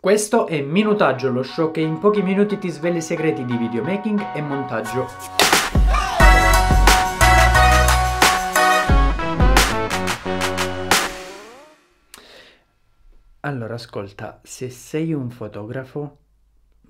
Questo è Minutaggio, lo show che in pochi minuti ti svela i segreti di videomaking e montaggio. Allora, ascolta, se sei un fotografo,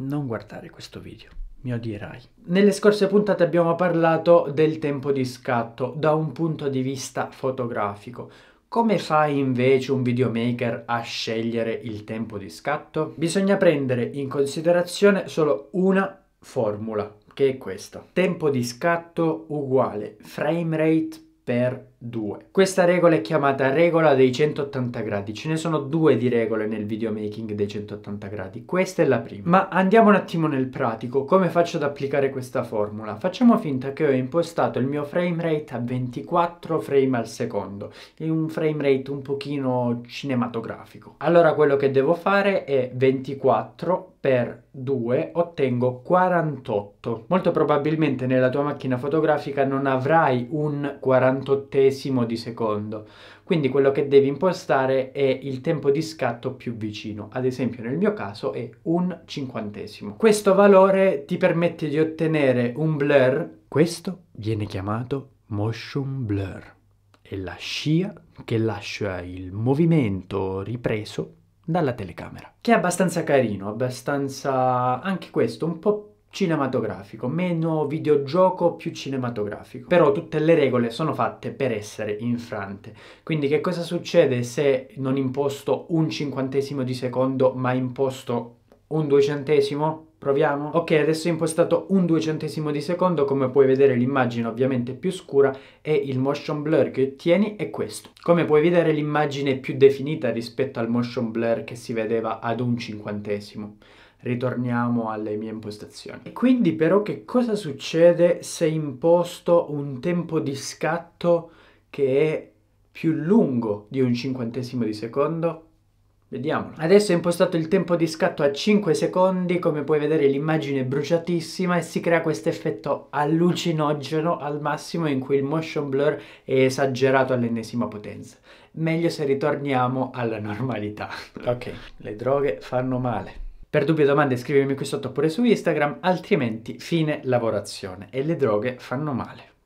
non guardare questo video, mi odierai. Nelle scorse puntate abbiamo parlato del tempo di scatto da un punto di vista fotografico. Come fa invece un videomaker a scegliere il tempo di scatto? Bisogna prendere in considerazione solo una formula, che è questa. Tempo di scatto uguale frame rate per 2. Questa regola è chiamata regola dei 180 gradi, ce ne sono due di regole nel videomaking dei 180 gradi, questa è la prima. Ma andiamo un attimo nel pratico, come faccio ad applicare questa formula? Facciamo finta che ho impostato il mio frame rate a 24 frame al secondo, è un frame rate un pochino cinematografico. Allora quello che devo fare è 24 per 2 ottengo 48. Molto probabilmente nella tua macchina fotografica non avrai un 48 di secondo, quindi quello che devi impostare è il tempo di scatto più vicino, ad esempio nel mio caso è un cinquantesimo. Questo valore ti permette di ottenere un blur, questo viene chiamato motion blur, è la scia che lascia il movimento ripreso dalla telecamera, che è abbastanza carino, abbastanza anche questo, un po' cinematografico, meno videogioco più cinematografico. Però tutte le regole sono fatte per essere infrante. Quindi che cosa succede se non imposto un cinquantesimo di secondo ma imposto un duecentesimo? Proviamo? Ok, adesso ho impostato un duecentesimo di secondo, come puoi vedere l'immagine ovviamente più scura e il motion blur che ottieni è questo. Come puoi vedere l'immagine è più definita rispetto al motion blur che si vedeva ad un cinquantesimo ritorniamo alle mie impostazioni. E quindi però che cosa succede se imposto un tempo di scatto che è più lungo di un cinquantesimo di secondo? Vediamolo. Adesso ho impostato il tempo di scatto a 5 secondi, come puoi vedere l'immagine è bruciatissima e si crea questo effetto allucinogeno al massimo in cui il motion blur è esagerato all'ennesima potenza. Meglio se ritorniamo alla normalità. ok, le droghe fanno male. Per dubbi o domande scrivimi qui sotto oppure su Instagram, altrimenti fine lavorazione e le droghe fanno male.